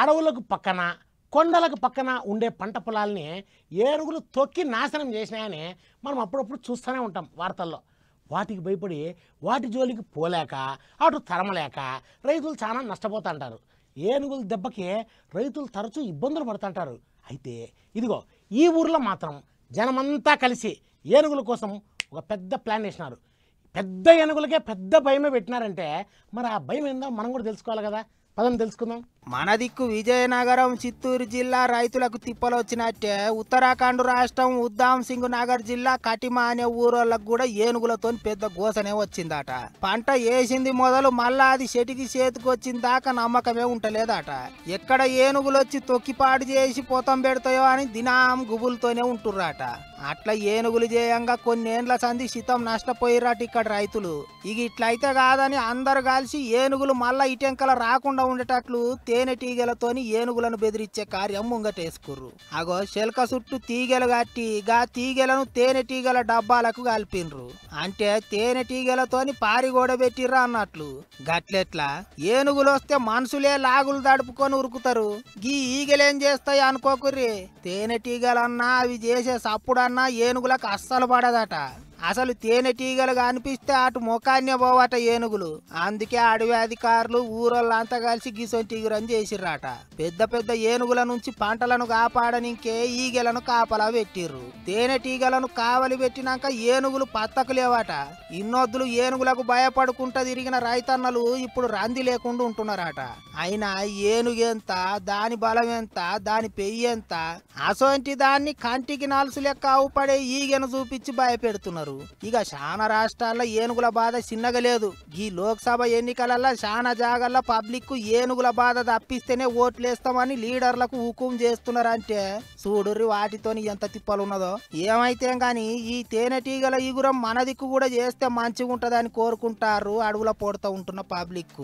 అడవులకు పక్కన కొండలకు పక్కన ఉండే పంట పొలాల్ని ఏనుగులు తొక్కి నాశనం చేసినాయని మనం అప్పుడప్పుడు చూస్తూనే ఉంటాం వార్తల్లో వాటికి భయపడి వాటి జోలికి పోలేక అటు తరమలేక రైతులు చాలా నష్టపోతుంటారు ఏనుగుల దెబ్బకి రైతులు తరచూ ఇబ్బందులు పడుతుంటారు అయితే ఇదిగో ఈ ఊర్లో మాత్రం జనమంతా కలిసి ఏనుగుల కోసం ఒక పెద్ద ప్లాన్ వేసినారు పెద్ద ఏనుగులకే పెద్ద భయమే పెట్టినారంటే మరి ఆ భయం ఏందో మనం కూడా తెలుసుకోవాలి కదా పదం తెలుసుకుందాం మన దిక్కు విజయనగరం చిత్తూరు జిల్లా రైతులకు తిప్పలొచ్చినట్టే ఉత్తరాఖండ్ రాష్ట్రం ఉద్దాం సింగ్ నగర్ జిల్లా కటిమా అనే ఊరోళ్ళకు కూడా ఏనుగులతో పెద్ద గోసనే వచ్చిందట పంట వేసింది మొదలు మళ్ళా అది చెటికి చేతికొచ్చిన దాకా నమ్మకమే ఉంటలేదట ఎక్కడ ఏనుగులు వచ్చి తొక్కిపాటు చేసి పొతం పెడతాయో అని దినాం గుబులతోనే ఉంటుర్రాట అట్లా ఏనుగులు చేయంగా కొన్నేండ్ల సంధి శితం నష్టపోయిరాట ఇక్కడ రైతులు ఇక ఇట్లయితే కాదని అందరు కలిసి ఏనుగులు మళ్ళా ఇటెంకల రాకుండా ఉండేటట్లు తే తేనె ఏనుగులను బెదిరించే కార్యం ముంగటేసుకుర్రు అగో శిల్క చుట్టూ తీగలు కట్టి గా తీగలను తేనె తీగల డబ్బాలకు కలిపిండ్రు అంటే తేనె తీగలతోని పెట్టిర్రా అన్నట్లు గట్లెట్లా ఏనుగులు వస్తే మనుషులే లాగులు దడుపుకొని ఉరుకుతారు గీ ఈగలేం చేస్తాయి అనుకోకుర్రి తేనెటీగలన్నా అవి చేసే సప్పుడన్నా ఏనుగులకు అస్సలు పడదట అసలు తేనెటీగలుగా అనిపిస్తే అటు ముఖాన్నే పోవట ఏనుగులు అందుకే అడవి అధికారులు అంతా కలిసి గిసొంటిగురని చేసిర్రాట పెద్ద పెద్ద ఏనుగుల నుంచి పంటలను కాపాడనికే ఈగలను కాపలా పెట్టిర్రు తేనెటీగలను కావలి పెట్టినాక ఏనుగులు పత్తకు లేవాట ఇన్నొద్దులు ఏనుగులకు భయపడుకుంటా తిరిగిన రైతన్నలు ఇప్పుడు రంది లేకుండా ఉంటున్నారట అయినా ఏనుగెంత దాని బలం ఎంత దాని పెయ్యి ఎంత అసోంటి దాన్ని కంటికి నాలుసు లెక్క అవుపడే ఈగను చూపించి భయపెడుతున్నారు చేస్తున్నారు ఇక శానా రాష్ట్రాల్లో ఏనుగుల బాధ చిన్నగా లేదు ఈ లోక్సభ ఎన్నికలలో శానా జాగల్లో పబ్లిక్ ఏనుగుల బాధ తప్పిస్తేనే ఓట్లేస్తామని లీడర్లకు హుకుం చేస్తున్నారంటే చూడుర్రి వాటితోని ఎంత తిప్పలున్నదో ఏమైతే గాని ఈ తేనెటీగల ఈగురం మనదిక్కు కూడా చేస్తే మంచిగా కోరుకుంటారు అడవుల పోడుతూ ఉంటున్న పబ్లిక్